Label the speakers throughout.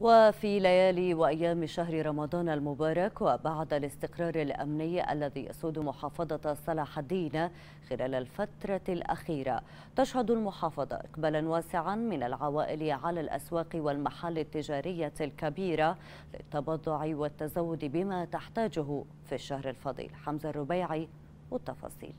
Speaker 1: وفي ليالي وأيام شهر رمضان المبارك وبعد الاستقرار الأمني الذي يسود محافظة صلاح الدين خلال الفترة الأخيرة تشهد المحافظة إقبالا واسعا من العوائل على الأسواق والمحال التجارية الكبيرة للتبضع والتزود بما تحتاجه في الشهر الفضيل حمزة الربيعي والتفاصيل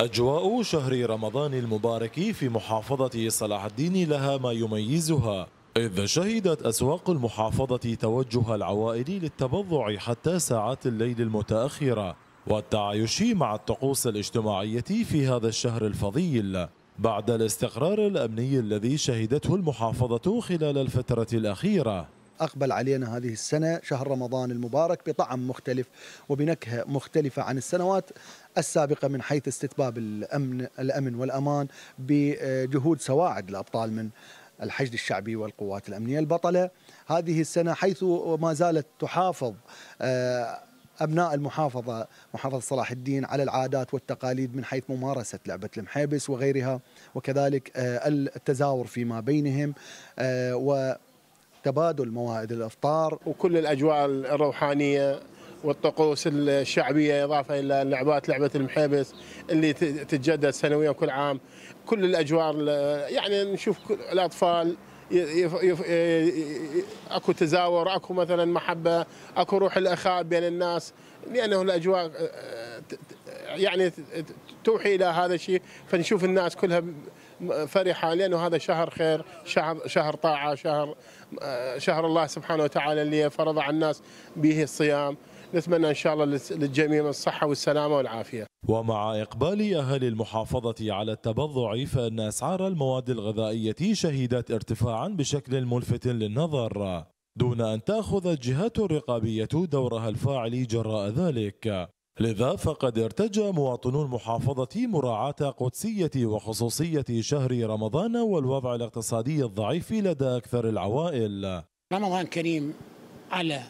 Speaker 2: أجواء شهر رمضان المبارك في محافظة صلاح الدين لها ما يميزها إذ شهدت أسواق المحافظة توجه العوائل للتبضع حتى ساعات الليل المتأخرة والتعايش مع الطقوس الاجتماعية في هذا الشهر الفضيل بعد الاستقرار الأمني الذي شهدته المحافظة خلال الفترة الأخيرة
Speaker 3: أقبل علينا هذه السنة شهر رمضان المبارك بطعم مختلف وبنكهة مختلفة عن السنوات السابقة من حيث استتباب الأمن, الأمن والأمان بجهود سواعد الأبطال من الحشد الشعبي والقوات الأمنية البطلة هذه السنة حيث ما زالت تحافظ آه، أبناء المحافظة محافظة صلاح الدين على العادات والتقاليد من حيث ممارسة لعبة المحيبس وغيرها وكذلك آه، التزاور فيما بينهم
Speaker 4: آه، و تبادل موائد الافطار وكل الاجواء الروحانيه والطقوس الشعبيه اضافه الى اللعبات لعبه المحيبس اللي تتجدد سنويا كل عام كل الاجواء يعني نشوف الاطفال يف يف اكو تزاور اكو مثلا محبه اكو روح الاخاء بين الناس لانه الاجواء آه، يعني توحي الى هذا الشيء فنشوف الناس كلها فرحه لانه هذا شهر خير شهر شهر طاعه شهر آه، شهر الله سبحانه وتعالى اللي فرض على الناس به الصيام نتمنى ان شاء الله للجميع الصحه والسلامه والعافيه.
Speaker 2: ومع اقبال اهالي المحافظه على التبضع فان اسعار المواد الغذائيه شهدت ارتفاعا بشكل ملفت للنظر دون ان تاخذ الجهات الرقابيه دورها الفاعل جراء ذلك. لذا فقد ارتجى مواطنو المحافظة مراعاة قدسية وخصوصية شهر رمضان والوضع الاقتصادي الضعيف لدى أكثر العوائل
Speaker 5: رمضان كريم على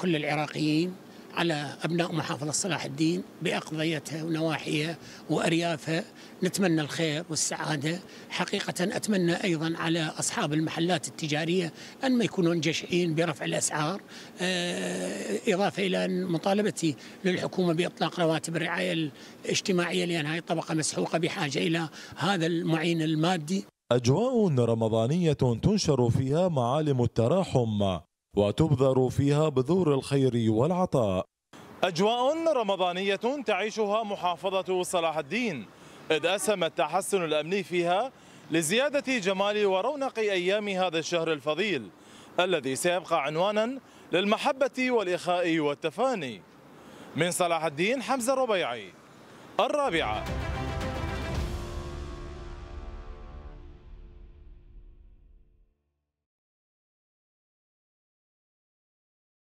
Speaker 5: كل العراقيين على أبناء محافظة صلاح الدين بأقضيتها ونواحيها وأريافها نتمنى الخير والسعادة حقيقة أتمنى أيضا على أصحاب المحلات التجارية أن ما يكونون جشعين برفع الأسعار آه، إضافة إلى أن مطالبتي للحكومة بإطلاق رواتب الرعاية الاجتماعية لأن هذه الطبقة مسحوقة بحاجة إلى هذا المعين المادي
Speaker 2: أجواء رمضانية تنشر فيها معالم التراحم وتبذر فيها بذور الخير والعطاء أجواء رمضانية تعيشها محافظة صلاح الدين إذ أسهم التحسن الأمني فيها لزيادة جمال ورونق أيام هذا الشهر الفضيل الذي سيبقى عنوانا للمحبة والإخاء والتفاني من صلاح الدين حمزة الربيعي الرابعة